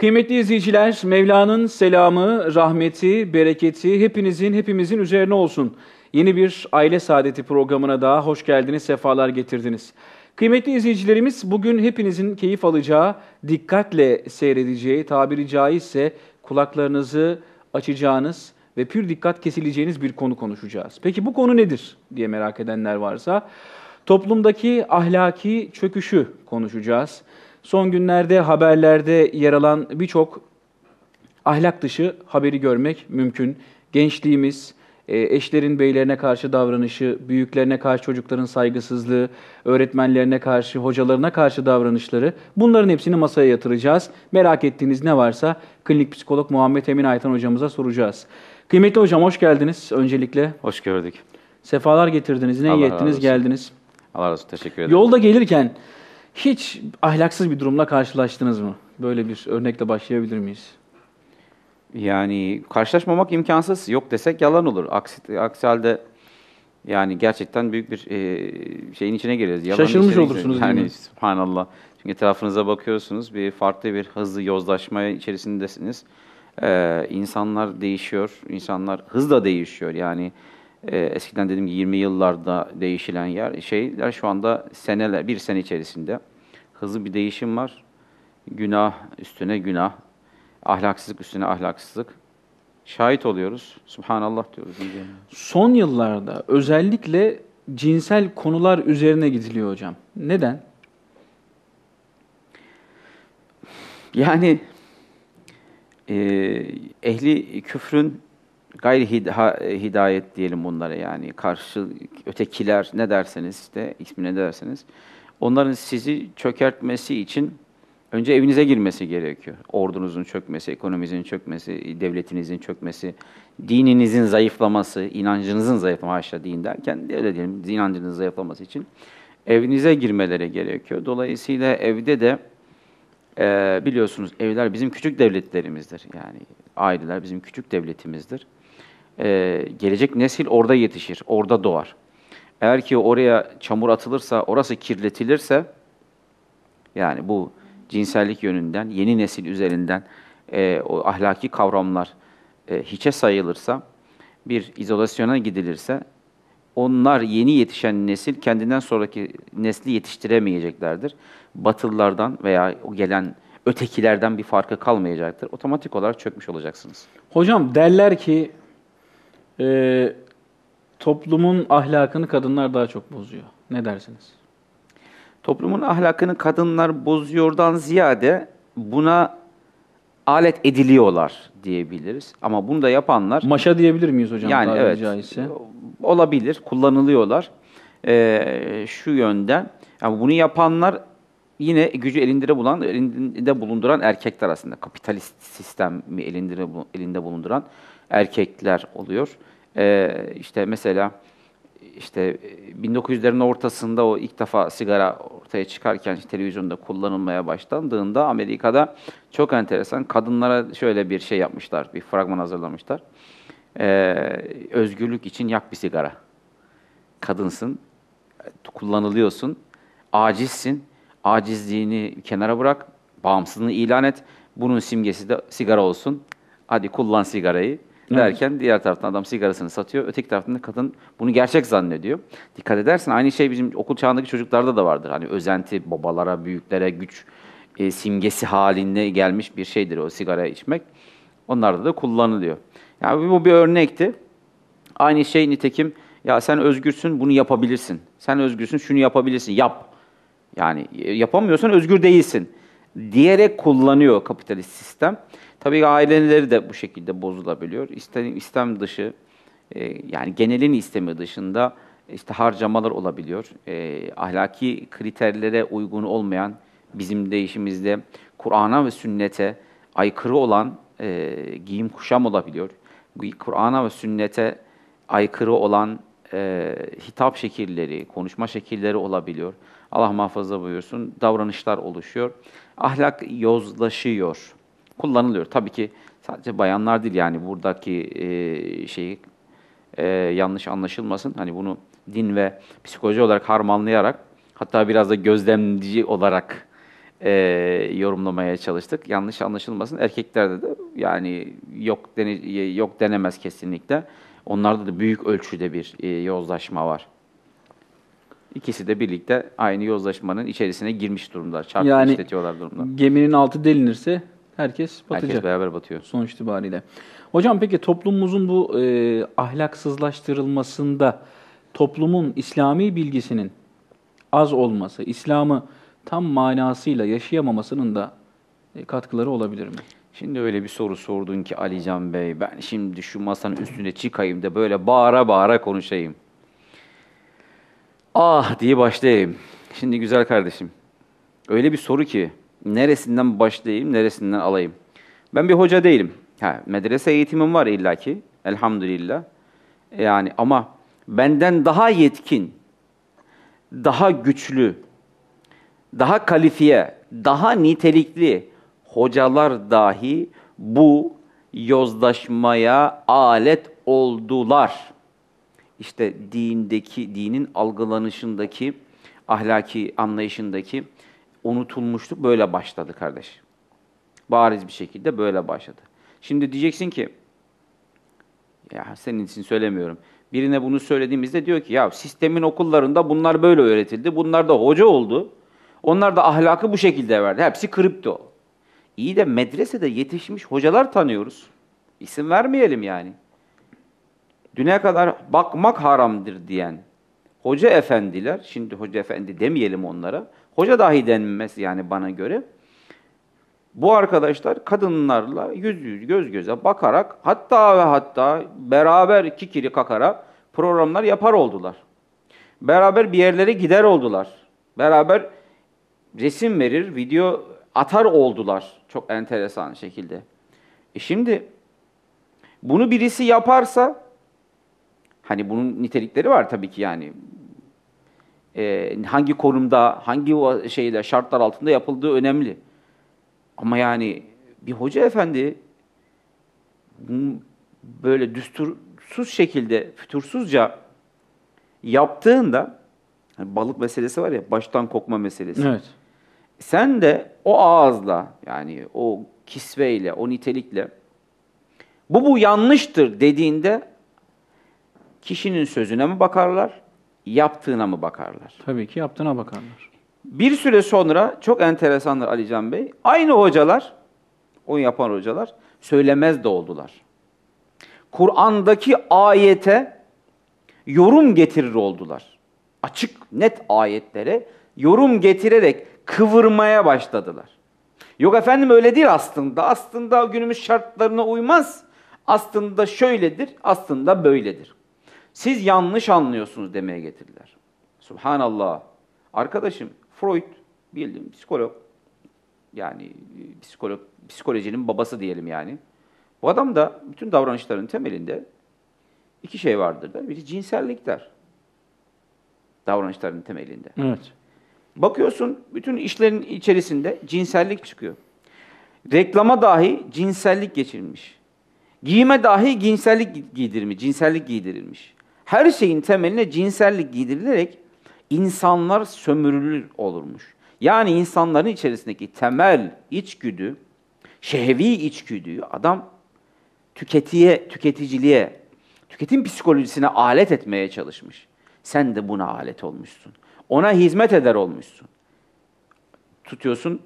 Kıymetli izleyiciler, Mevla'nın selamı, rahmeti, bereketi hepinizin, hepimizin üzerine olsun. Yeni bir Aile Saadeti programına daha hoş geldiniz, sefalar getirdiniz. Kıymetli izleyicilerimiz, bugün hepinizin keyif alacağı, dikkatle seyredeceği, tabiri caizse kulaklarınızı açacağınız ve pür dikkat kesileceğiniz bir konu konuşacağız. Peki bu konu nedir diye merak edenler varsa, toplumdaki ahlaki çöküşü konuşacağız. Son günlerde haberlerde yer alan birçok ahlak dışı haberi görmek mümkün. Gençliğimiz, e, eşlerin beylerine karşı davranışı, büyüklerine karşı çocukların saygısızlığı, öğretmenlerine karşı, hocalarına karşı davranışları bunların hepsini masaya yatıracağız. Merak ettiğiniz ne varsa klinik psikolog Muhammed Emin Aytan hocamıza soracağız. Kıymetli hocam hoş geldiniz öncelikle. Hoş gördük. Sefalar getirdiniz, ne iyi ettiniz, geldiniz. Allah razı olsun, teşekkür ederim. Yolda gelirken hiç ahlaksız bir durumla karşılaştınız mı? Böyle bir örnekle başlayabilir miyiz? Yani karşılaşmamak imkansız. Yok desek yalan olur. Aksi, aksi halde yani gerçekten büyük bir e, şeyin içine gireriz. Yalanın Şaşırmış olursunuz gireriz. değil mi? subhanallah. Çünkü etrafınıza bakıyorsunuz bir farklı bir hızlı yozlaşma içerisindesiniz. Ee, insanlar değişiyor. İnsanlar hızla değişiyor. Yani ee, eskiden dedim ki 20 yıllarda değişilen yer şeyler şu anda seneler bir sene içerisinde hızlı bir değişim var. Günah üstüne günah, ahlaksızlık üstüne ahlaksızlık şahit oluyoruz. Subhanallah diyoruz. Son yıllarda özellikle cinsel konular üzerine gidiliyor hocam. Neden? Yani e, ehli küfrün gayri hidayet diyelim bunlara yani karşı ötekiler ne derseniz işte ismine ne derseniz onların sizi çökertmesi için önce evinize girmesi gerekiyor. Ordunuzun çökmesi, ekonominizin çökmesi, devletinizin çökmesi, dininizin zayıflaması, inancınızın zayıflaması haşa din derken öyle diyelim inancınızın zayıflaması için evinize girmeleri gerekiyor. Dolayısıyla evde de e, biliyorsunuz evler bizim küçük devletlerimizdir. Yani aileler bizim küçük devletimizdir. Ee, gelecek nesil orada yetişir, orada doğar. Eğer ki oraya çamur atılırsa, orası kirletilirse, yani bu cinsellik yönünden, yeni nesil üzerinden e, o ahlaki kavramlar e, hiçe sayılırsa, bir izolasyona gidilirse, onlar yeni yetişen nesil kendinden sonraki nesli yetiştiremeyeceklerdir. Batılılardan veya o gelen ötekilerden bir farkı kalmayacaktır. Otomatik olarak çökmüş olacaksınız. Hocam derler ki e, toplumun ahlakını kadınlar daha çok bozuyor. Ne dersiniz? Toplumun ahlakını kadınlar bozuyordan ziyade buna alet ediliyorlar diyebiliriz. Ama bunu da yapanlar... Maşa diyebilir miyiz hocam? Yani evet, caizse? olabilir, kullanılıyorlar. Ee, şu yönden, yani bunu yapanlar yine gücü elinde bulan, elinde bulunduran erkekler aslında. Kapitalist sistemi elinde, elinde bulunduran erkekler oluyor. Ee, işte mesela işte 1900'lerin e, ortasında o ilk defa sigara ortaya çıkarken işte televizyonda kullanılmaya başlandığında Amerika'da çok enteresan kadınlara şöyle bir şey yapmışlar, bir fragman hazırlamışlar. Ee, özgürlük için yak bir sigara. Kadınsın, kullanılıyorsun, acizsin, acizliğini kenara bırak, bağımsızlığını ilan et. Bunun simgesi de sigara olsun. Hadi kullan sigarayı derken diğer taraftan adam sigarasını satıyor. Öteki taraftan da kadın bunu gerçek zannediyor. Dikkat edersen aynı şey bizim okul çağındaki çocuklarda da vardır. Hani özenti babalara, büyüklere güç e, simgesi halinde gelmiş bir şeydir o sigara içmek. Onlarda da kullanılıyor. Yani bu bir örnekti. Aynı şey nitekim ya sen özgürsün bunu yapabilirsin. Sen özgürsün şunu yapabilirsin. Yap. Yani e, yapamıyorsan özgür değilsin diyerek kullanıyor kapitalist sistem. Tabii aileleri de bu şekilde bozulabiliyor. İstem, istem dışı, e, yani genelin istemi dışında e, işte harcamalar olabiliyor. E, ahlaki kriterlere uygun olmayan, bizim değişimizde Kur'an'a ve sünnete aykırı olan e, giyim kuşam olabiliyor. Kur'an'a ve sünnete aykırı olan e, hitap şekilleri, konuşma şekilleri olabiliyor. Allah muhafaza buyursun, davranışlar oluşuyor. Ahlak yozlaşıyor, kullanılıyor. Tabii ki sadece bayanlar değil yani buradaki e, şeyi e, yanlış anlaşılmasın. Hani bunu din ve psikoloji olarak harmanlayarak, hatta biraz da gözlemci olarak e, yorumlamaya çalıştık. Yanlış anlaşılmasın. Erkeklerde de yani yok dene, yok denemez kesinlikle. Onlarda da büyük ölçüde bir e, yozlaşma var. İkisi de birlikte aynı yozlaşmanın içerisine girmiş durumlar. Çarpı yani, durumda. Geminin altı delinirse herkes batacak. Herkes beraber batıyor. Sonuç itibariyle. Hocam peki toplumumuzun bu e, ahlaksızlaştırılmasında toplumun İslami bilgisinin az olması, İslam'ı tam manasıyla yaşayamamasının da e, katkıları olabilir mi? Şimdi öyle bir soru sordun ki Alican Bey, ben şimdi şu masanın üstüne çıkayım da böyle bağıra bağıra konuşayım. Ah diye başlayayım. Şimdi güzel kardeşim. Öyle bir soru ki neresinden başlayayım, neresinden alayım? Ben bir hoca değilim. Ha, medrese eğitimim var illaki. Elhamdülillah. Yani ama benden daha yetkin, daha güçlü, daha kalifiye, daha nitelikli hocalar dahi bu yozlaşmaya alet oldular işte dindeki, dinin algılanışındaki, ahlaki anlayışındaki unutulmuşluk böyle başladı kardeş. Bariz bir şekilde böyle başladı. Şimdi diyeceksin ki, ya senin için söylemiyorum. Birine bunu söylediğimizde diyor ki ya sistemin okullarında bunlar böyle öğretildi, bunlar da hoca oldu. Onlar da ahlakı bu şekilde verdi. Hepsi kripto. İyi de medresede yetişmiş hocalar tanıyoruz. İsim vermeyelim yani düne kadar bakmak haramdır diyen hoca efendiler, şimdi hoca efendi demeyelim onlara, hoca dahi denmez yani bana göre. Bu arkadaşlar kadınlarla yüz yüz göz göze bakarak hatta ve hatta beraber kikiri kakara programlar yapar oldular. Beraber bir yerlere gider oldular. Beraber resim verir, video atar oldular çok enteresan şekilde. E şimdi bunu birisi yaparsa Hani bunun nitelikleri var tabii ki yani. Ee, hangi konumda, hangi şeyde, şartlar altında yapıldığı önemli. Ama yani bir hoca efendi böyle düstursuz şekilde, fütursuzca yaptığında hani balık meselesi var ya, baştan kokma meselesi. Evet. Sen de o ağızla yani o kisveyle, o nitelikle bu bu yanlıştır dediğinde kişinin sözüne mi bakarlar, yaptığına mı bakarlar? Tabii ki yaptığına bakarlar. Bir süre sonra çok enteresandır Ali Can Bey. Aynı hocalar, o yapan hocalar söylemez de oldular. Kur'an'daki ayete yorum getirir oldular. Açık, net ayetlere yorum getirerek kıvırmaya başladılar. Yok efendim öyle değil aslında. Aslında günümüz şartlarına uymaz. Aslında şöyledir, aslında böyledir. Siz yanlış anlıyorsunuz demeye getirdiler. Subhanallah. Arkadaşım Freud bildiğim psikolog. Yani e, psikolog, psikolojinin babası diyelim yani. Bu adam da bütün davranışların temelinde iki şey vardır der. Biri cinsellik der. Davranışların temelinde. Evet. Bakıyorsun bütün işlerin içerisinde cinsellik çıkıyor. Reklama dahi cinsellik geçirilmiş. Giyime dahi cinsellik giydirilmiş, cinsellik giydirilmiş her şeyin temeline cinsellik giydirilerek insanlar sömürülür olurmuş. Yani insanların içerisindeki temel içgüdü, şehvi içgüdüyü adam tüketiye, tüketiciliğe, tüketim psikolojisine alet etmeye çalışmış. Sen de buna alet olmuşsun. Ona hizmet eder olmuşsun. Tutuyorsun,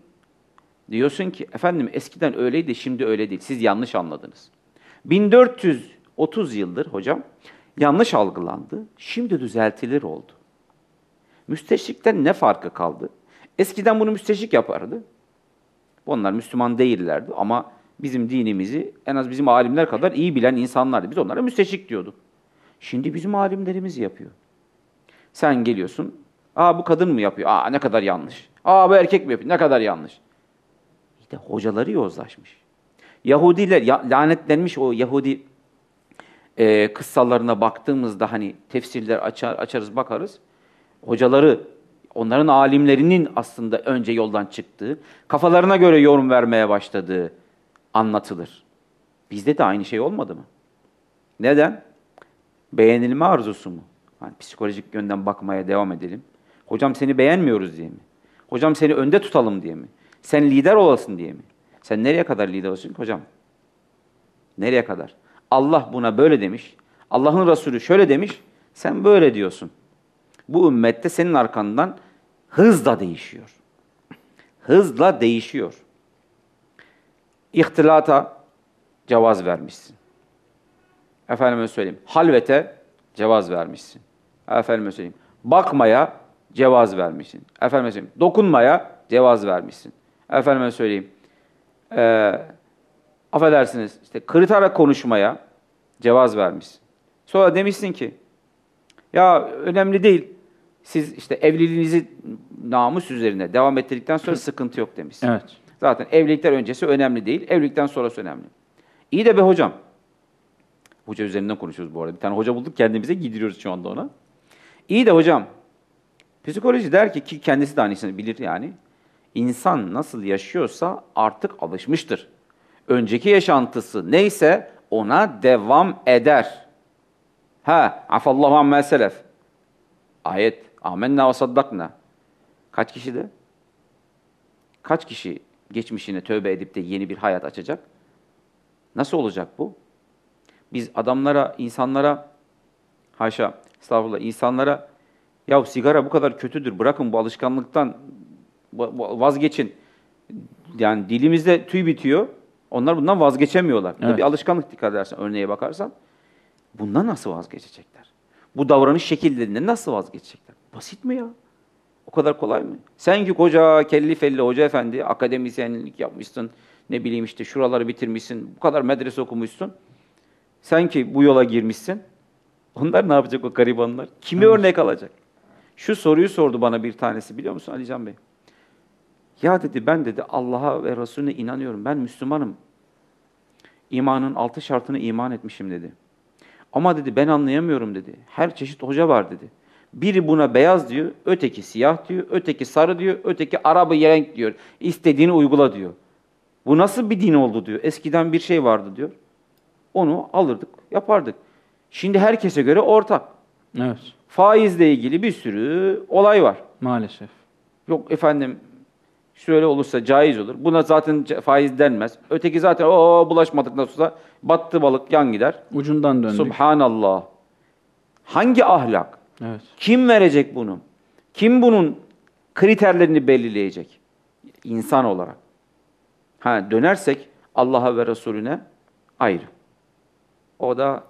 diyorsun ki efendim eskiden öyleydi şimdi öyle değil. Siz yanlış anladınız. 1430 yıldır hocam yanlış algılandı, şimdi düzeltilir oldu. Müsteşrikten ne farkı kaldı? Eskiden bunu müsteşrik yapardı. Onlar Müslüman değillerdi ama bizim dinimizi en az bizim alimler kadar iyi bilen insanlardı. Biz onlara müsteşrik diyorduk. Şimdi bizim alimlerimiz yapıyor. Sen geliyorsun, aa bu kadın mı yapıyor? Aa ne kadar yanlış. Aa bu erkek mi yapıyor? Ne kadar yanlış. İşte hocaları yozlaşmış. Yahudiler, ya, lanetlenmiş o Yahudi e, ee, kıssalarına baktığımızda hani tefsirler açar açarız bakarız. Hocaları onların alimlerinin aslında önce yoldan çıktığı, kafalarına göre yorum vermeye başladığı anlatılır. Bizde de aynı şey olmadı mı? Neden? Beğenilme arzusu mu? Yani psikolojik yönden bakmaya devam edelim. Hocam seni beğenmiyoruz diye mi? Hocam seni önde tutalım diye mi? Sen lider olasın diye mi? Sen nereye kadar lider olasın hocam? Nereye kadar? Allah buna böyle demiş. Allah'ın Resulü şöyle demiş. Sen böyle diyorsun. Bu ümmette senin arkandan hızla değişiyor. Hızla değişiyor. İhtilata cevaz vermişsin. Efendime söyleyeyim. Halvete cevaz vermişsin. Efendime söyleyeyim. Bakmaya cevaz vermişsin. Efendime söyleyeyim. Dokunmaya cevaz vermişsin. Efendime söyleyeyim. Ee, affedersiniz işte kırıtarak konuşmaya cevaz vermiş. Sonra demişsin ki ya önemli değil. Siz işte evliliğinizi namus üzerine devam ettirdikten sonra sıkıntı yok demişsin. Evet. Zaten evlilikler öncesi önemli değil. Evlilikten sonrası önemli. İyi de be hocam. Hoca üzerinden konuşuyoruz bu arada. Bir tane hoca bulduk kendimize gidiriyoruz şu anda ona. İyi de hocam. Psikoloji der ki ki kendisi de aynısını bilir yani. İnsan nasıl yaşıyorsa artık alışmıştır önceki yaşantısı neyse ona devam eder. Ha, afallahu amme selef. Ayet. Amenna ve saddakna. Kaç kişi de? Kaç kişi geçmişine tövbe edip de yeni bir hayat açacak? Nasıl olacak bu? Biz adamlara, insanlara, haşa, estağfurullah, insanlara ya sigara bu kadar kötüdür, bırakın bu alışkanlıktan vazgeçin. Yani dilimizde tüy bitiyor. Onlar bundan vazgeçemiyorlar. evet. bir alışkanlık dikkat edersen, örneğe bakarsan. Bundan nasıl vazgeçecekler? Bu davranış şekillerinde nasıl vazgeçecekler? Basit mi ya? O kadar kolay mı? Sen ki koca kelli felli hoca efendi, akademisyenlik yapmışsın, ne bileyim işte şuraları bitirmişsin, bu kadar medrese okumuşsun. Sen ki bu yola girmişsin. Onlar ne yapacak o garibanlar? Kimi örnek alacak? Şu soruyu sordu bana bir tanesi biliyor musun Ali Can Bey? Ya dedi ben dedi Allah'a ve Resulüne inanıyorum. Ben Müslümanım. İmanın altı şartını iman etmişim dedi. Ama dedi ben anlayamıyorum dedi. Her çeşit hoca var dedi. Biri buna beyaz diyor, öteki siyah diyor, öteki sarı diyor, öteki araba renk diyor. İstediğini uygula diyor. Bu nasıl bir din oldu diyor. Eskiden bir şey vardı diyor. Onu alırdık, yapardık. Şimdi herkese göre ortak. Evet. Faizle ilgili bir sürü olay var. Maalesef. Yok efendim şöyle olursa caiz olur. Buna zaten faiz denmez. Öteki zaten o bulaşmadık nasıl olsa battı balık yan gider. Ucundan döndük. Subhanallah. Hangi ahlak? Evet. Kim verecek bunu? Kim bunun kriterlerini belirleyecek? İnsan olarak. Ha dönersek Allah'a ve Resulüne ayrı. O da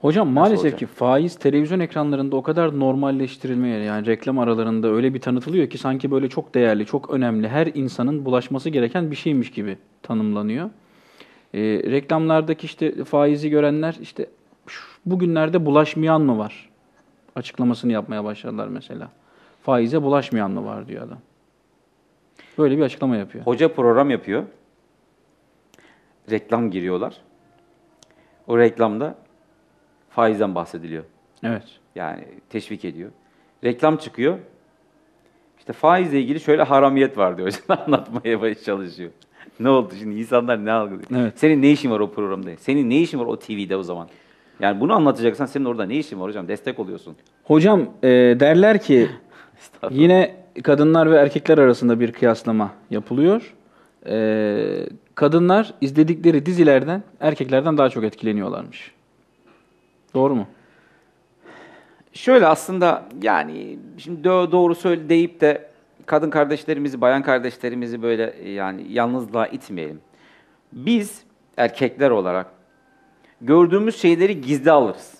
Hocam Nasıl maalesef olacak? ki faiz televizyon ekranlarında o kadar normalleştirilmeye yani reklam aralarında öyle bir tanıtılıyor ki sanki böyle çok değerli, çok önemli, her insanın bulaşması gereken bir şeymiş gibi tanımlanıyor. E, reklamlardaki işte faizi görenler işte bugünlerde bulaşmayan mı var? Açıklamasını yapmaya başladılar mesela. Faize bulaşmayan mı var diyor adam. Böyle bir açıklama yapıyor. Hoca program yapıyor. Reklam giriyorlar. O reklamda faizden bahsediliyor. Evet. Yani teşvik ediyor. Reklam çıkıyor. İşte faizle ilgili şöyle haramiyet var diyor hocam anlatmaya çalışıyor. ne oldu şimdi insanlar ne algılıyor? Evet. Senin ne işin var o programda? Senin ne işin var o TV'de o zaman? Yani bunu anlatacaksan senin orada ne işin var hocam? Destek oluyorsun. Hocam e, derler ki yine kadınlar ve erkekler arasında bir kıyaslama yapılıyor. E, kadınlar izledikleri dizilerden erkeklerden daha çok etkileniyorlarmış. Doğru mu? Şöyle aslında yani şimdi doğru söyle deyip de kadın kardeşlerimizi, bayan kardeşlerimizi böyle e, yani yalnızlığa itmeyelim. Biz erkekler olarak gördüğümüz şeyleri gizli alırız.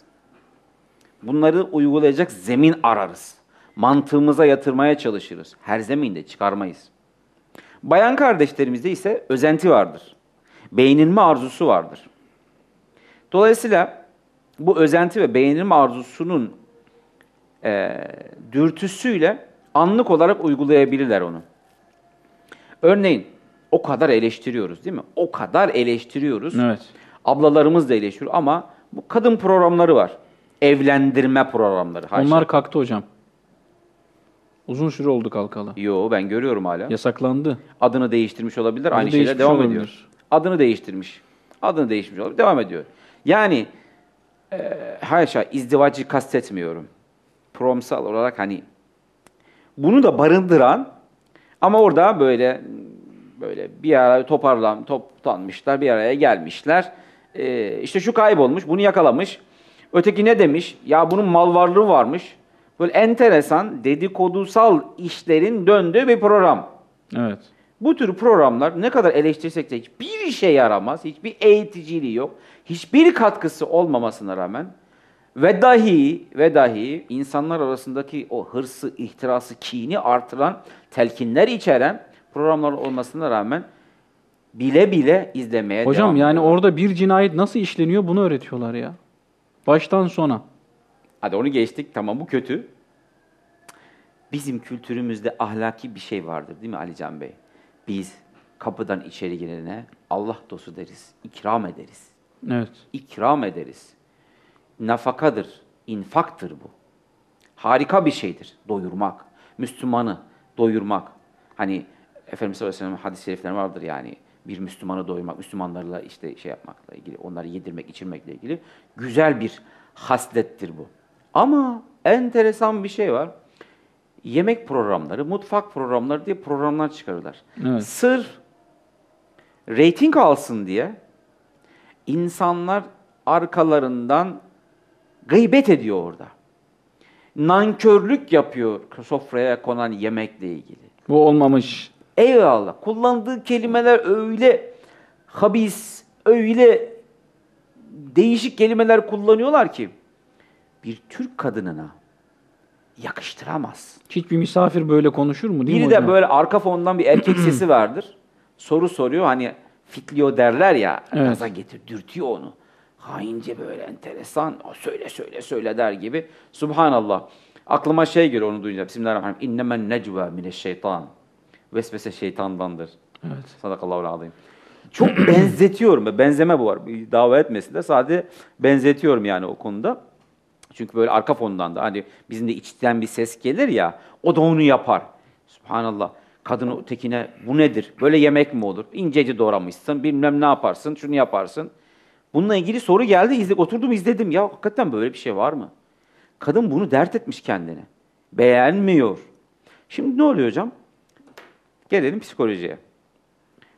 Bunları uygulayacak zemin ararız. Mantığımıza yatırmaya çalışırız. Her zeminde çıkarmayız. Bayan kardeşlerimizde ise özenti vardır. Beğenilme arzusu vardır. Dolayısıyla bu özenti ve beğenim arzusunun e, dürtüsüyle anlık olarak uygulayabilirler onu. Örneğin o kadar eleştiriyoruz değil mi? O kadar eleştiriyoruz. Evet. Ablalarımız da eleştiriyor ama bu kadın programları var. Evlendirme programları. Haşa. Onlar kalktı hocam. Uzun süre oldu kalkalı. Yo ben görüyorum hala. Yasaklandı. Adını değiştirmiş olabilir. Adı Aynı şeyler devam olabilir. ediyor. Adını değiştirmiş. Adını değiştirmiş olabilir. Devam ediyor. Yani e, haşa izdivacı kastetmiyorum. Promsal olarak hani bunu da barındıran ama orada böyle böyle bir araya toparlan, toplanmışlar, bir araya gelmişler. E, işte şu kaybolmuş, bunu yakalamış. Öteki ne demiş? Ya bunun mal varlığı varmış. Böyle enteresan dedikodusal işlerin döndüğü bir program. Evet. Bu tür programlar ne kadar eleştirsek de hiçbir işe yaramaz. Hiçbir eğiticiliği yok hiçbir katkısı olmamasına rağmen ve dahi ve dahi insanlar arasındaki o hırsı, ihtirası, kini artıran, telkinler içeren programlar olmasına rağmen bile bile izlemeye Hocam devam yani ediyorlar. orada bir cinayet nasıl işleniyor bunu öğretiyorlar ya. Baştan sona. Hadi onu geçtik tamam bu kötü. Bizim kültürümüzde ahlaki bir şey vardır değil mi Ali Can Bey? Biz kapıdan içeri girene Allah dostu deriz, ikram ederiz. Evet. İkram ederiz. Nafakadır, infaktır bu. Harika bir şeydir doyurmak. Müslümanı doyurmak. Hani Efendimiz sallallahu aleyhi ve hadis-i şerifler vardır yani bir Müslümanı doyurmak, Müslümanlarla işte şey yapmakla ilgili, onları yedirmek, içirmekle ilgili güzel bir haslettir bu. Ama enteresan bir şey var. Yemek programları, mutfak programları diye programlar çıkarırlar. Evet. Sırf reyting alsın diye insanlar arkalarından gıybet ediyor orada. Nankörlük yapıyor sofraya konan yemekle ilgili. Bu olmamış. Eyvallah. Kullandığı kelimeler öyle habis, öyle değişik kelimeler kullanıyorlar ki bir Türk kadınına yakıştıramaz. Hiçbir misafir böyle konuşur mu değil Biri mi de böyle arka fondan bir erkek sesi vardır. Soru soruyor hani fitliyor derler ya, evet. gaza getir, dürtüyor onu. Haince böyle enteresan, söyle söyle söyle der gibi. Subhanallah. Aklıma şey geliyor onu duyunca. Bismillahirrahmanirrahim. İnnemen necva mineşşeytan. Vesvese şeytandandır. Evet. Sadakallahu alayım. Çok benzetiyorum. Benzeme bu var. Dava etmesin de sadece benzetiyorum yani o konuda. Çünkü böyle arka fondan da hani bizim de içten bir ses gelir ya, o da onu yapar. Subhanallah kadını tekine bu nedir? Böyle yemek mi olur? İnceci doğramışsın, bilmem ne yaparsın, şunu yaparsın. Bununla ilgili soru geldi, izle, oturdum izledim. Ya hakikaten böyle bir şey var mı? Kadın bunu dert etmiş kendine. Beğenmiyor. Şimdi ne oluyor hocam? Gelelim psikolojiye.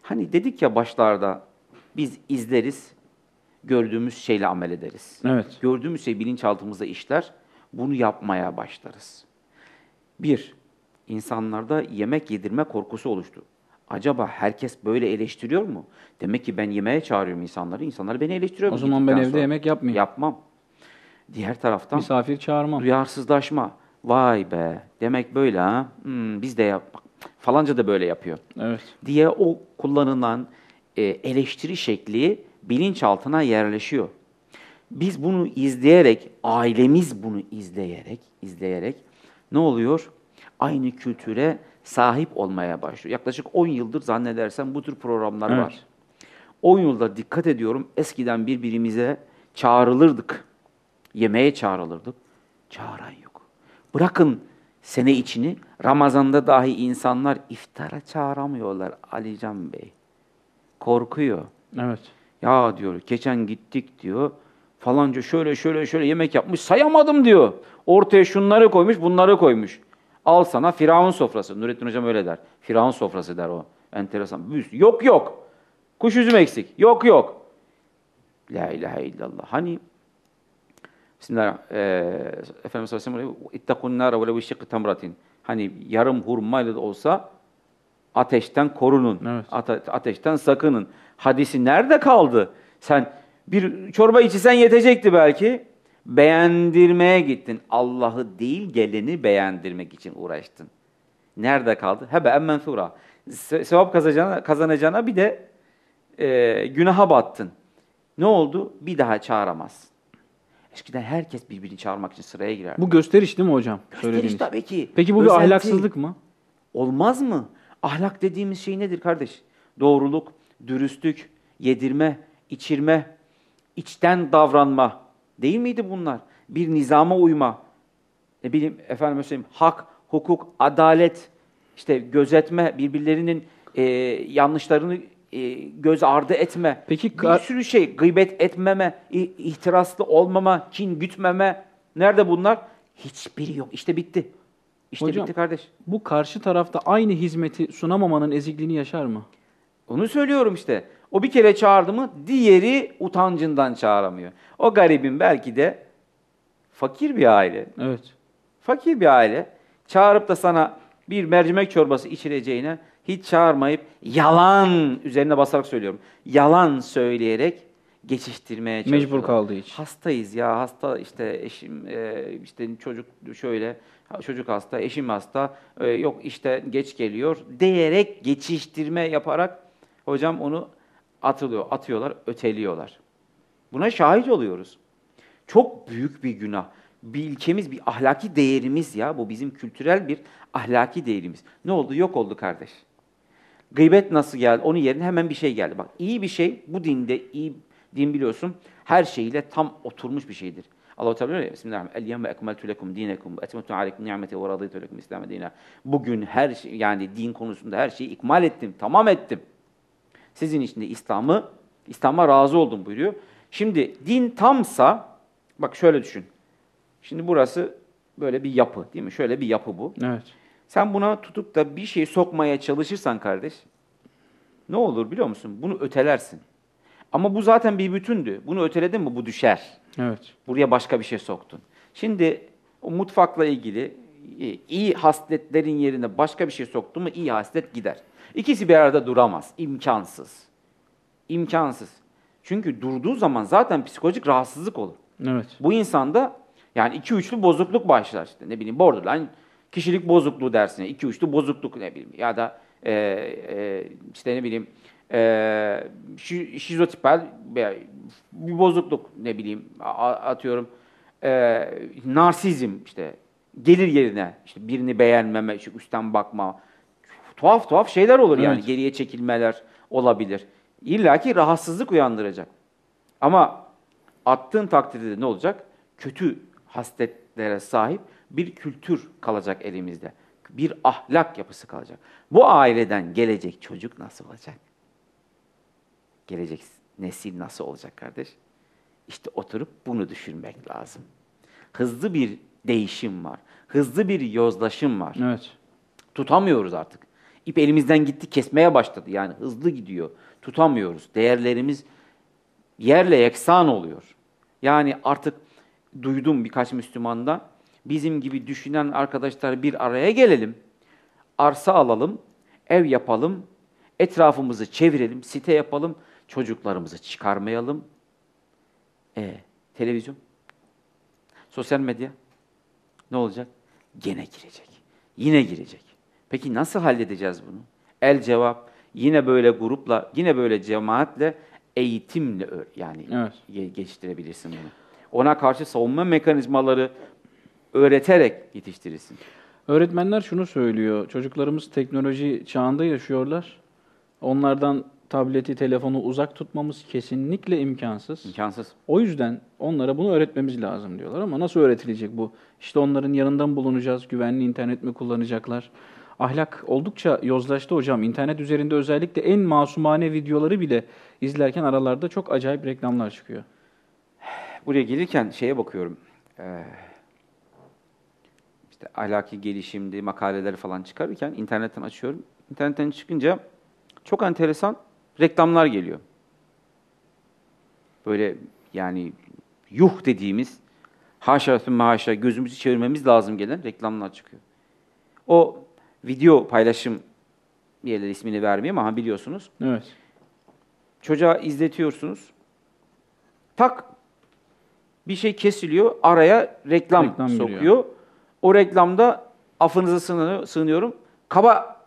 Hani dedik ya başlarda biz izleriz, gördüğümüz şeyle amel ederiz. Evet. Gördüğümüz şey bilinçaltımıza işler, bunu yapmaya başlarız. Bir, insanlarda yemek yedirme korkusu oluştu. Acaba herkes böyle eleştiriyor mu? Demek ki ben yemeğe çağırıyorum insanları, insanlar beni eleştiriyor. O zaman ben evde sonra. yemek yapmayayım. Yapmam. Diğer taraftan misafir çağırmam. Duyarsızlaşma. Vay be, demek böyle ha. Hmm, biz de yap falanca da böyle yapıyor. Evet. Diye o kullanılan e, eleştiri şekli bilinçaltına yerleşiyor. Biz bunu izleyerek, ailemiz bunu izleyerek, izleyerek ne oluyor? aynı kültüre sahip olmaya başlıyor. Yaklaşık 10 yıldır zannedersem bu tür programlar evet. var. 10 yılda dikkat ediyorum eskiden birbirimize çağrılırdık. Yemeğe çağrılırdık. Çağıran yok. Bırakın sene içini Ramazan'da dahi insanlar iftara çağıramıyorlar Alican Bey. Korkuyor. Evet. Ya diyor geçen gittik diyor falanca şöyle şöyle şöyle yemek yapmış sayamadım diyor. Ortaya şunları koymuş bunları koymuş. Al sana Firavun sofrası. Nurettin Hocam öyle der. Firavun sofrası der o. Enteresan. Yok yok. Kuş üzüm eksik. Yok yok. La ilahe illallah. Hani Bismillahirrahmanirrahim. E, Efendimiz sallallahu aleyhi ve sellem ittakun nara ve levişik tamratin. Hani yarım hurmayla da olsa ateşten korunun. Evet. Ate ateşten sakının. Hadisi nerede kaldı? Sen bir çorba içsen yetecekti belki. Beğendirmeye gittin. Allah'ı değil geleni beğendirmek için uğraştın. Nerede kaldı? Hebe emmen sura. Sevap kazanacağına, kazanacağına bir de e, günaha battın. Ne oldu? Bir daha çağıramaz. Eskiden herkes birbirini çağırmak için sıraya girerdi. Bu gösteriş değil mi hocam? Gösteriş şey. tabii ki. Peki bu Özenti. bir ahlaksızlık mı? Olmaz mı? Ahlak dediğimiz şey nedir kardeş? Doğruluk, dürüstlük, yedirme, içirme, içten davranma. Değil miydi bunlar? Bir nizama uyma. Ne bileyim efendim söyleyeyim hak, hukuk, adalet, işte gözetme, birbirlerinin e, yanlışlarını e, göz ardı etme. Peki bir sürü şey gıybet etmeme, ihtiraslı olmama, kin gütmeme. Nerede bunlar? Hiçbiri yok. İşte bitti. İşte Hocam, bitti kardeş. Bu karşı tarafta aynı hizmeti sunamamanın ezikliğini yaşar mı? Onu söylüyorum işte. O bir kere çağırdı mı diğeri utancından çağıramıyor. O garibin belki de fakir bir aile. Evet. Fakir bir aile. Çağırıp da sana bir mercimek çorbası içireceğine hiç çağırmayıp yalan üzerine basarak söylüyorum. Yalan söyleyerek geçiştirmeye çalışıyor. Mecbur kaldığı için. Hastayız ya hasta işte eşim e, işte çocuk şöyle çocuk hasta eşim hasta e, yok işte geç geliyor diyerek geçiştirme yaparak hocam onu atılıyor, atıyorlar, öteliyorlar. Buna şahit oluyoruz. Çok büyük bir günah. Bir ilkemiz, bir ahlaki değerimiz ya. Bu bizim kültürel bir ahlaki değerimiz. Ne oldu? Yok oldu kardeş. Gıybet nasıl geldi? Onun yerine hemen bir şey geldi. Bak iyi bir şey bu dinde iyi din biliyorsun her şeyle tam oturmuş bir şeydir. Allah Teala diyor ya Bismillahirrahmanirrahim. El yevme ekmeltu lekum dinakum ve etmemtu aleykum ni'meti ve raditu lekum Bugün her şey yani din konusunda her şeyi ikmal ettim, tamam ettim. Sizin için de İslam'ı, İslam'a razı oldum buyuruyor. Şimdi din tamsa, bak şöyle düşün. Şimdi burası böyle bir yapı değil mi? Şöyle bir yapı bu. Evet. Sen buna tutup da bir şey sokmaya çalışırsan kardeş, ne olur biliyor musun? Bunu ötelersin. Ama bu zaten bir bütündü. Bunu öteledin mi bu düşer. Evet. Buraya başka bir şey soktun. Şimdi o mutfakla ilgili e, iyi hasletlerin yerine başka bir şey soktun mu iyi haslet gider. İkisi bir arada duramaz. İmkansız. İmkansız. Çünkü durduğu zaman zaten psikolojik rahatsızlık olur. Evet. Bu insanda yani iki üçlü bozukluk başlar. işte, ne bileyim borderline kişilik bozukluğu dersine iki üçlü bozukluk ne bileyim ya da e, e, işte ne bileyim e, şizotipel bir bozukluk ne bileyim atıyorum e, narsizm işte gelir yerine işte birini beğenmeme, işte üstten bakma, tuhaf tuhaf şeyler olur yani. Geriye çekilmeler olabilir. İlla ki rahatsızlık uyandıracak. Ama attığın takdirde ne olacak? Kötü hasletlere sahip bir kültür kalacak elimizde. Bir ahlak yapısı kalacak. Bu aileden gelecek çocuk nasıl olacak? Gelecek nesil nasıl olacak kardeş? İşte oturup bunu düşünmek lazım. Hızlı bir değişim var. Hızlı bir yozlaşım var. Evet. Tutamıyoruz artık. İp elimizden gitti, kesmeye başladı. Yani hızlı gidiyor. Tutamıyoruz. Değerlerimiz yerle yeksan oluyor. Yani artık duydum birkaç Müslümanda bizim gibi düşünen arkadaşlar bir araya gelelim. Arsa alalım, ev yapalım, etrafımızı çevirelim, site yapalım, çocuklarımızı çıkarmayalım. E, televizyon, sosyal medya ne olacak? Gene girecek. Yine girecek. Peki nasıl halledeceğiz bunu? El cevap yine böyle grupla, yine böyle cemaatle eğitimle yani evet. Ge bunu. Ona karşı savunma mekanizmaları öğreterek yetiştirirsin. Öğretmenler şunu söylüyor. Çocuklarımız teknoloji çağında yaşıyorlar. Onlardan tableti, telefonu uzak tutmamız kesinlikle imkansız. İmkansız. O yüzden onlara bunu öğretmemiz lazım diyorlar ama nasıl öğretilecek bu? İşte onların yanından bulunacağız, güvenli internet mi kullanacaklar? ahlak oldukça yozlaştı hocam. İnternet üzerinde özellikle en masumane videoları bile izlerken aralarda çok acayip reklamlar çıkıyor. Buraya gelirken şeye bakıyorum. Ee, işte ahlaki gelişimdi, makaleleri falan çıkarırken internetten açıyorum. İnternetten çıkınca çok enteresan reklamlar geliyor. Böyle yani yuh dediğimiz haşa maşa gözümüzü çevirmemiz lazım gelen reklamlar çıkıyor. O video paylaşım yerleri ismini vermeyeyim ama biliyorsunuz. Evet. Çocuğa izletiyorsunuz. Tak bir şey kesiliyor, araya reklam, reklam sokuyor. Giriyor. O reklamda afınıza sığınıyorum. Kaba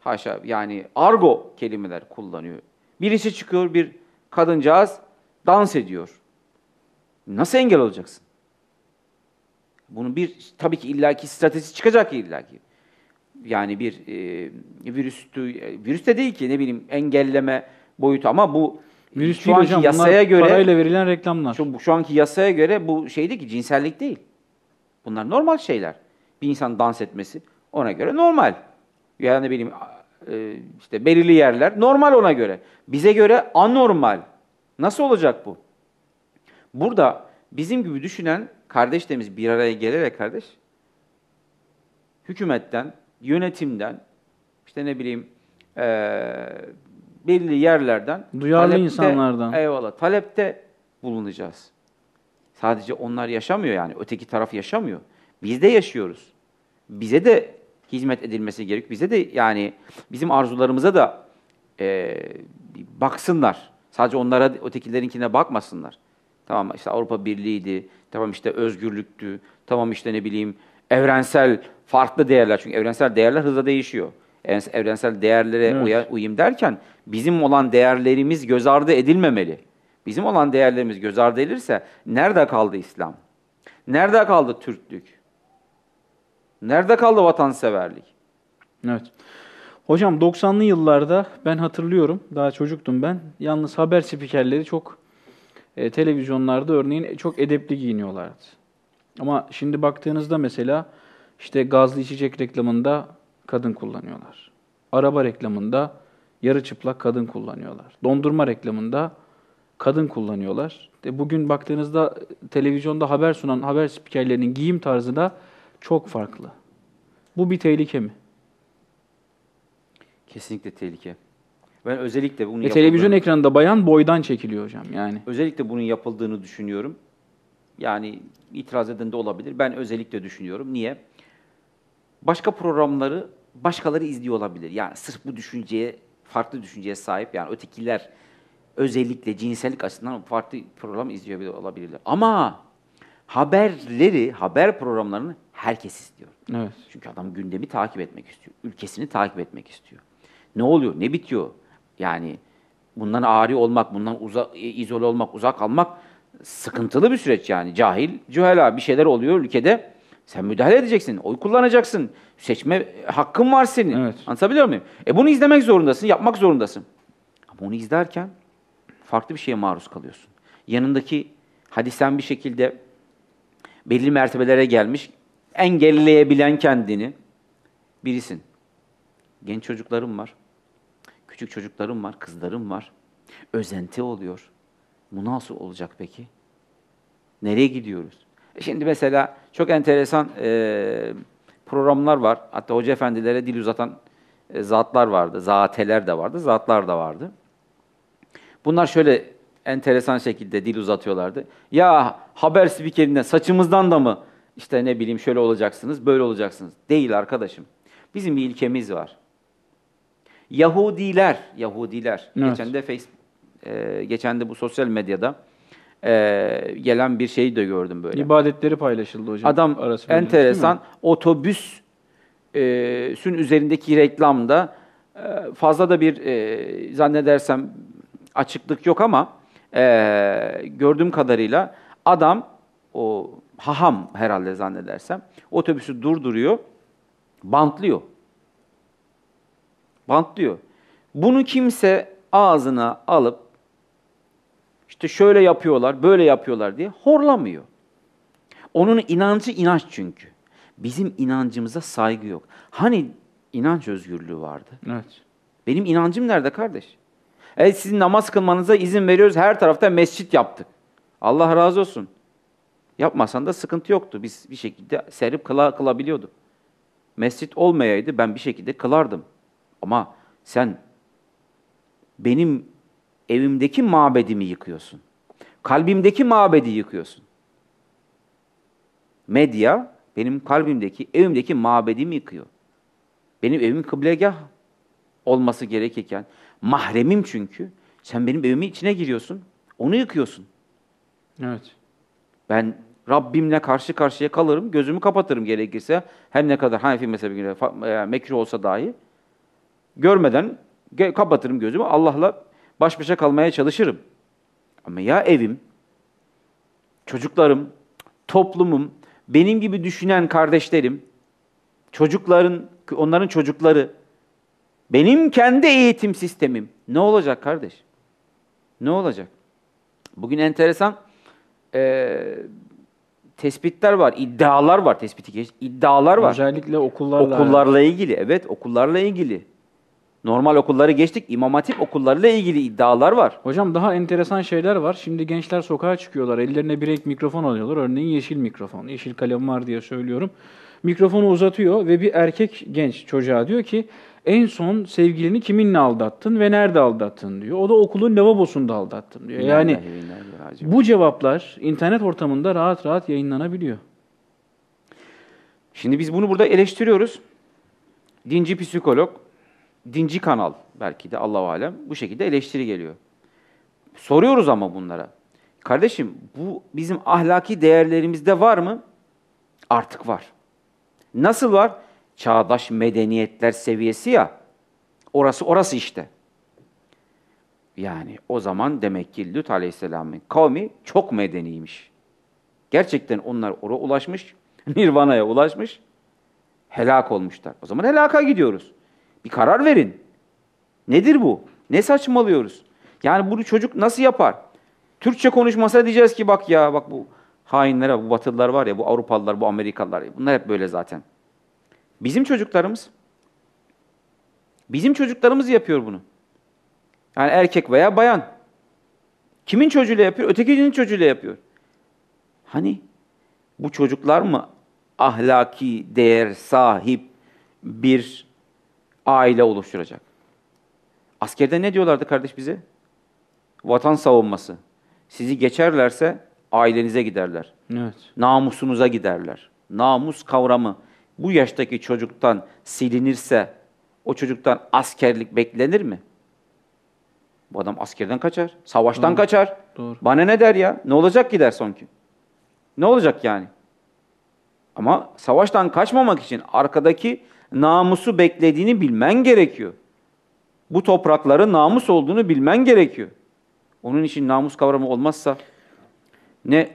haşa yani argo kelimeler kullanıyor. Birisi çıkıyor bir kadıncağız dans ediyor. Nasıl engel olacaksın? Bunun bir tabii ki illaki strateji çıkacak illaki yani bir e, virüstü, e, virüs de değil ki ne bileyim engelleme boyutu ama bu virüs şu anki hocam, yasaya göre parayla verilen reklamlar. Şu, şu anki yasaya göre bu şeydi ki cinsellik değil. Bunlar normal şeyler. Bir insan dans etmesi ona göre normal. Yani benim e, işte belirli yerler normal ona göre. Bize göre anormal. Nasıl olacak bu? Burada bizim gibi düşünen kardeşlerimiz bir araya gelerek kardeş hükümetten, yönetimden, işte ne bileyim e, belli yerlerden duyarlı talepte, insanlardan eyvallah talepte bulunacağız. Sadece onlar yaşamıyor yani öteki taraf yaşamıyor. Biz de yaşıyoruz. Bize de hizmet edilmesi gerek. Bize de yani bizim arzularımıza da e, baksınlar. Sadece onlara ötekilerinkine bakmasınlar. Tamam işte Avrupa Birliği'ydi, tamam işte özgürlüktü, tamam işte ne bileyim evrensel farklı değerler. Çünkü evrensel değerler hızla değişiyor. Evrensel değerlere evet. uya, uyayım derken bizim olan değerlerimiz göz ardı edilmemeli. Bizim olan değerlerimiz göz ardı edilirse nerede kaldı İslam? Nerede kaldı Türklük? Nerede kaldı vatanseverlik? Evet. Hocam 90'lı yıllarda ben hatırlıyorum, daha çocuktum ben. Yalnız haber spikerleri çok e, televizyonlarda örneğin çok edepli giyiniyorlardı. Ama şimdi baktığınızda mesela işte gazlı içecek reklamında kadın kullanıyorlar. Araba reklamında yarı çıplak kadın kullanıyorlar. Dondurma reklamında kadın kullanıyorlar. E bugün baktığınızda e, televizyonda haber sunan haber spikerlerinin giyim tarzı da çok farklı. Bu bir tehlike mi? Kesinlikle tehlike. Ben özellikle bunu e, televizyon ekranında bayan boydan çekiliyor hocam yani. Özellikle bunun yapıldığını düşünüyorum. Yani itiraz eden de olabilir. Ben özellikle düşünüyorum. Niye? Başka programları başkaları izliyor olabilir. Yani sırf bu düşünceye, farklı düşünceye sahip yani ötekiler özellikle cinsellik açısından farklı program izliyor olabilirler. Ama haberleri, haber programlarını herkes istiyor. Evet. Çünkü adam gündemi takip etmek istiyor. Ülkesini takip etmek istiyor. Ne oluyor, ne bitiyor? Yani bundan ağrı olmak, bundan uza, izole olmak, uzak kalmak sıkıntılı bir süreç yani. Cahil, cühela bir şeyler oluyor ülkede. Sen müdahale edeceksin, oy kullanacaksın. Seçme hakkın var senin. Evet. Anlatabiliyor muyum? E bunu izlemek zorundasın, yapmak zorundasın. Ama onu izlerken farklı bir şeye maruz kalıyorsun. Yanındaki hadi sen bir şekilde belli mertebelere gelmiş, engelleyebilen kendini birisin. Genç çocuklarım var, küçük çocuklarım var, kızlarım var. Özenti oluyor. Bu nasıl olacak peki? Nereye gidiyoruz? E şimdi mesela çok enteresan e, programlar var. Hatta hoca efendilere dil uzatan e, zatlar vardı. Zateler de vardı, zatlar da vardı. Bunlar şöyle enteresan şekilde dil uzatıyorlardı. Ya haber spikerine saçımızdan da mı işte ne bileyim şöyle olacaksınız, böyle olacaksınız. Değil arkadaşım. Bizim bir ilkemiz var. Yahudiler, Yahudiler. Evet. Geçen de Facebook e, geçen de bu sosyal medyada e, gelen bir şeyi de gördüm böyle. İbadetleri paylaşıldı hocam. Adam arası enteresan otobüs e, sün üzerindeki reklamda e, fazla da bir e, zannedersem açıklık yok ama e, gördüğüm kadarıyla adam o haham herhalde zannedersem otobüsü durduruyor, bantlıyor. Bantlıyor. Bunu kimse ağzına alıp işte şöyle yapıyorlar, böyle yapıyorlar diye horlamıyor. Onun inancı inanç çünkü. Bizim inancımıza saygı yok. Hani inanç özgürlüğü vardı? Evet. Benim inancım nerede kardeş? E sizin namaz kılmanıza izin veriyoruz. Her tarafta mescit yaptık. Allah razı olsun. Yapmasan da sıkıntı yoktu. Biz bir şekilde serip kıla, kılabiliyorduk. Mescit olmayaydı ben bir şekilde kılardım. Ama sen benim evimdeki mabedimi yıkıyorsun. Kalbimdeki mabedi yıkıyorsun. Medya benim kalbimdeki, evimdeki mabedimi yıkıyor. Benim evim kıblegah olması gerekirken, mahremim çünkü. Sen benim evimin içine giriyorsun, onu yıkıyorsun. Evet. Ben Rabbimle karşı karşıya kalırım, gözümü kapatırım gerekirse. Hem ne kadar Hanefi mezhebi göre e, mekruh olsa dahi. Görmeden kapatırım gözümü, Allah'la baş başa kalmaya çalışırım. Ama ya evim, çocuklarım, toplumum, benim gibi düşünen kardeşlerim, çocukların, onların çocukları, benim kendi eğitim sistemim ne olacak kardeş? Ne olacak? Bugün enteresan e, tespitler var, iddialar var tespiti geç, iddialar var. Özellikle okullarla. Okullarla ilgili, evet okullarla ilgili. Normal okulları geçtik. İmam Hatip okullarıyla ilgili iddialar var. Hocam daha enteresan şeyler var. Şimdi gençler sokağa çıkıyorlar. Ellerine bir mikrofon alıyorlar. Örneğin yeşil mikrofon. Yeşil kalem var diye söylüyorum. Mikrofonu uzatıyor ve bir erkek genç çocuğa diyor ki en son sevgilini kiminle aldattın ve nerede aldattın diyor. O da okulun lavabosunda aldattım diyor. Yani bu cevaplar internet ortamında rahat rahat yayınlanabiliyor. Şimdi biz bunu burada eleştiriyoruz. Dinci psikolog dinci kanal belki de Allah Allahu alem bu şekilde eleştiri geliyor. Soruyoruz ama bunlara. Kardeşim bu bizim ahlaki değerlerimizde var mı? Artık var. Nasıl var? Çağdaş medeniyetler seviyesi ya. Orası orası işte. Yani o zaman demek ki Lüt Aleyhisselam'ın kavmi çok medeniymiş. Gerçekten onlar oraya ulaşmış, nirvanaya ulaşmış, helak olmuşlar. O zaman helaka gidiyoruz. Bir karar verin. Nedir bu? Ne saçmalıyoruz? Yani bunu çocuk nasıl yapar? Türkçe konuşmasa diyeceğiz ki bak ya bak bu hainlere, bu Batılılar var ya, bu Avrupalılar, bu Amerikalılar. Bunlar hep böyle zaten. Bizim çocuklarımız bizim çocuklarımız yapıyor bunu. Yani erkek veya bayan. Kimin çocuğuyla yapıyor? Ötekinin çocuğuyla yapıyor. Hani bu çocuklar mı ahlaki değer sahip bir aile oluşturacak. Askerde ne diyorlardı kardeş bize? Vatan savunması. Sizi geçerlerse ailenize giderler. Evet. Namusunuza giderler. Namus kavramı bu yaştaki çocuktan silinirse o çocuktan askerlik beklenir mi? Bu adam askerden kaçar, savaştan Doğru. kaçar. Doğru. Bana ne der ya? Ne olacak gider son ki? Ne olacak yani? Ama savaştan kaçmamak için arkadaki namusu beklediğini bilmen gerekiyor. Bu toprakların namus olduğunu bilmen gerekiyor. Onun için namus kavramı olmazsa ne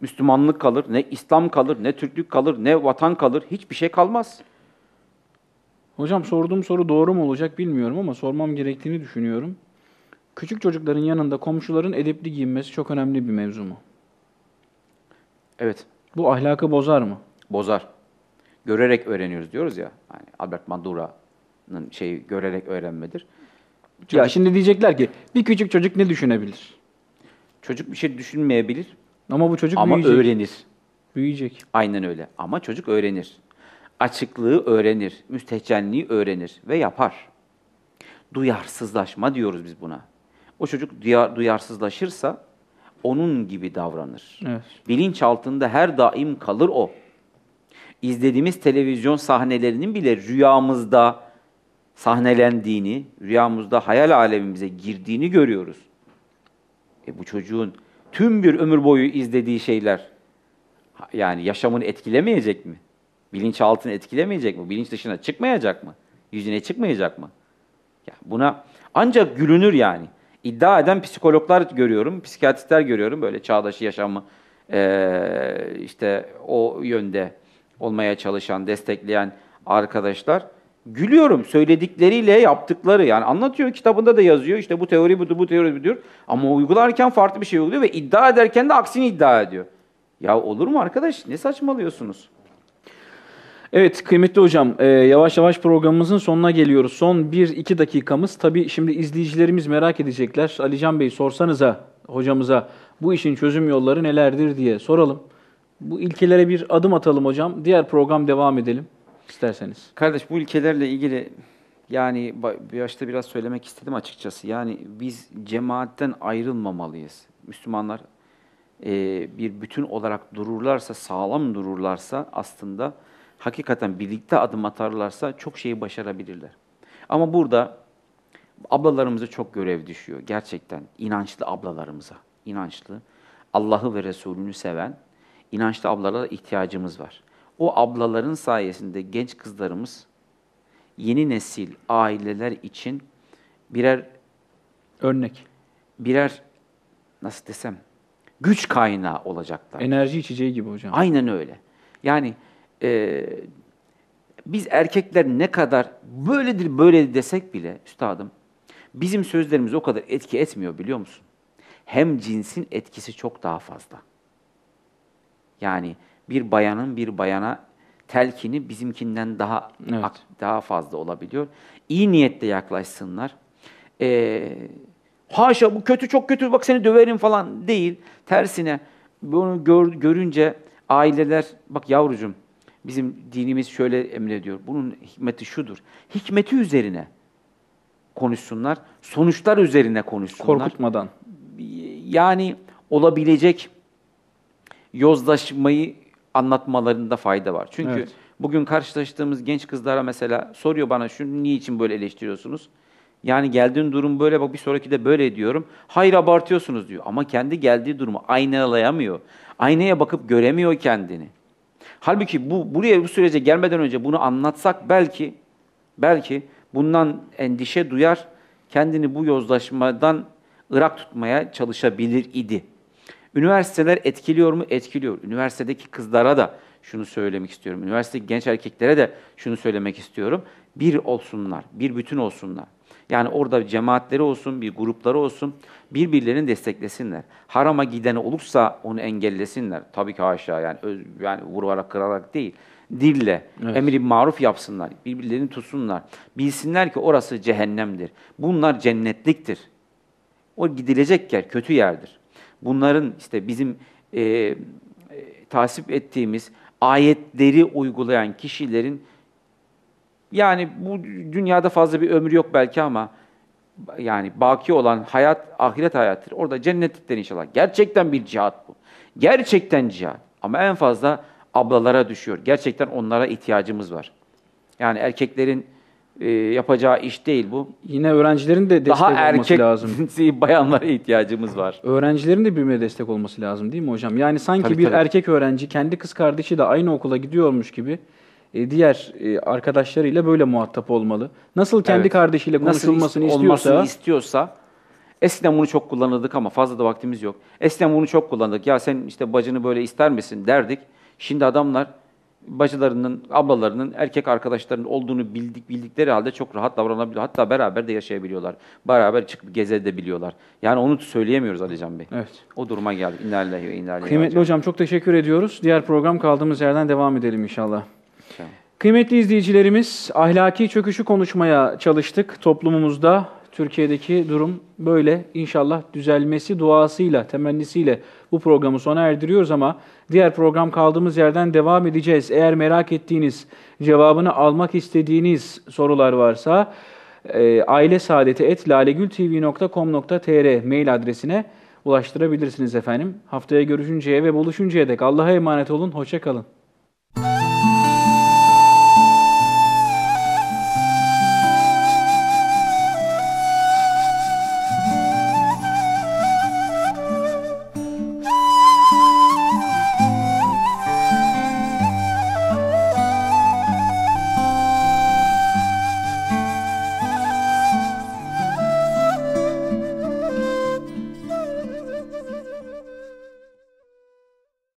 Müslümanlık kalır, ne İslam kalır, ne Türklük kalır, ne vatan kalır, hiçbir şey kalmaz. Hocam sorduğum soru doğru mu olacak bilmiyorum ama sormam gerektiğini düşünüyorum. Küçük çocukların yanında komşuların edepli giyinmesi çok önemli bir mevzu mu? Evet. Bu ahlakı bozar mı? Bozar görerek öğreniyoruz diyoruz ya. Yani Albert Bandura'nın şeyi görerek öğrenmedir. Çocuk, ya şimdi diyecekler ki bir küçük çocuk ne düşünebilir? Çocuk bir şey düşünmeyebilir. Ama bu çocuk ama büyüyecek. Ama öğrenir. Büyüyecek. Aynen öyle. Ama çocuk öğrenir. Açıklığı öğrenir, müstehcenliği öğrenir ve yapar. Duyarsızlaşma diyoruz biz buna. O çocuk duyar, duyarsızlaşırsa onun gibi davranır. Evet. Bilinç altında her daim kalır o izlediğimiz televizyon sahnelerinin bile rüyamızda sahnelendiğini, rüyamızda hayal alemimize girdiğini görüyoruz. E bu çocuğun tüm bir ömür boyu izlediği şeyler yani yaşamını etkilemeyecek mi? Bilinçaltını etkilemeyecek mi? Bilinç dışına çıkmayacak mı? Yüzüne çıkmayacak mı? Ya buna ancak gülünür yani. İddia eden psikologlar görüyorum, psikiyatristler görüyorum böyle çağdaşı yaşamı ee, işte o yönde olmaya çalışan, destekleyen arkadaşlar. Gülüyorum söyledikleriyle yaptıkları yani anlatıyor kitabında da yazıyor işte bu teori budur bu teori budur ama uygularken farklı bir şey uyguluyor ve iddia ederken de aksini iddia ediyor. Ya olur mu arkadaş ne saçmalıyorsunuz? Evet kıymetli hocam e, yavaş yavaş programımızın sonuna geliyoruz. Son 1-2 dakikamız. Tabi şimdi izleyicilerimiz merak edecekler. Alican Bey sorsanıza hocamıza bu işin çözüm yolları nelerdir diye soralım. Bu ilkelere bir adım atalım hocam. Diğer program devam edelim isterseniz. Kardeş bu ilkelerle ilgili yani bir başta biraz söylemek istedim açıkçası. Yani biz cemaatten ayrılmamalıyız. Müslümanlar e, bir bütün olarak dururlarsa, sağlam dururlarsa aslında hakikaten birlikte adım atarlarsa çok şeyi başarabilirler. Ama burada ablalarımıza çok görev düşüyor gerçekten. inançlı ablalarımıza, inançlı, Allah'ı ve Resulünü seven inançlı ablalara ihtiyacımız var. O ablaların sayesinde genç kızlarımız yeni nesil aileler için birer örnek, birer nasıl desem güç kaynağı olacaklar. Enerji içeceği gibi hocam. Aynen öyle. Yani e, biz erkekler ne kadar böyledir böyle desek bile üstadım bizim sözlerimiz o kadar etki etmiyor biliyor musun? Hem cinsin etkisi çok daha fazla. Yani bir bayanın bir bayana telkini bizimkinden daha evet. daha fazla olabiliyor. İyi niyetle yaklaşsınlar. Ee, haşa bu kötü çok kötü bak seni döverim falan değil. Tersine bunu gör, görünce aileler bak yavrucum bizim dinimiz şöyle emrediyor. Bunun hikmeti şudur. Hikmeti üzerine konuşsunlar. Sonuçlar üzerine konuşsunlar. Korkutmadan. Yani olabilecek yozlaşmayı anlatmalarında fayda var. Çünkü evet. bugün karşılaştığımız genç kızlara mesela soruyor bana şunu niçin böyle eleştiriyorsunuz? Yani geldiğin durum böyle bak bir sonraki de böyle diyorum. Hayır abartıyorsunuz diyor ama kendi geldiği durumu aynalayamıyor. Aynaya bakıp göremiyor kendini. Halbuki bu buraya bu sürece gelmeden önce bunu anlatsak belki belki bundan endişe duyar, kendini bu yozlaşmadan ırak tutmaya çalışabilir idi. Üniversiteler etkiliyor mu? Etkiliyor. Üniversitedeki kızlara da şunu söylemek istiyorum. Üniversite genç erkeklere de şunu söylemek istiyorum. Bir olsunlar, bir bütün olsunlar. Yani orada cemaatleri olsun, bir grupları olsun, birbirlerini desteklesinler. Harama giden olursa onu engellesinler. Tabii ki aşağı, yani, öz, yani vurarak kırarak değil. Dille, evet. emri maruf yapsınlar, birbirlerini tutsunlar. Bilsinler ki orası cehennemdir. Bunlar cennetliktir. O gidilecek yer, kötü yerdir bunların işte bizim e, e tasip ettiğimiz ayetleri uygulayan kişilerin yani bu dünyada fazla bir ömrü yok belki ama yani baki olan hayat ahiret hayattır. Orada cennetlikten inşallah. Gerçekten bir cihat bu. Gerçekten cihat. Ama en fazla ablalara düşüyor. Gerçekten onlara ihtiyacımız var. Yani erkeklerin e, yapacağı iş değil bu. Yine öğrencilerin de destek Daha erkek olması lazım. bayanlara ihtiyacımız var. Öğrencilerin de birbirine destek olması lazım değil mi hocam? Yani sanki Tabii, bir tabii. erkek öğrenci kendi kız kardeşi de aynı okula gidiyormuş gibi e, diğer e, arkadaşlarıyla böyle muhatap olmalı. Nasıl kendi Evet. kardeşiyle Nasıl konuşulmasını ist- istiyorsa istiyorsa eskiden bunu çok kullanırdık ama fazla da vaktimiz yok. Eskiden bunu çok kullandık. Ya sen işte bacını böyle ister misin derdik. Şimdi adamlar bacılarının, ablalarının, erkek arkadaşlarının olduğunu bildik bildikleri halde çok rahat davranabiliyor. Hatta beraber de yaşayabiliyorlar. Beraber çıkıp gezebiliyorlar. Yani onu söyleyemiyoruz Ali Can Bey. Evet. O duruma geldik. İnna lillahi ve inna ileyhi Kıymetli hocam çok teşekkür ediyoruz. Diğer program kaldığımız yerden devam edelim inşallah. Tamam. Kıymetli izleyicilerimiz, ahlaki çöküşü konuşmaya çalıştık. Toplumumuzda Türkiye'deki durum böyle. İnşallah düzelmesi duasıyla, temennisiyle bu programı sona erdiriyoruz ama diğer program kaldığımız yerden devam edeceğiz. Eğer merak ettiğiniz, cevabını almak istediğiniz sorular varsa e, ailesaadeti.lalegültv.com.tr mail adresine ulaştırabilirsiniz efendim. Haftaya görüşünceye ve buluşuncaya dek Allah'a emanet olun, hoşçakalın.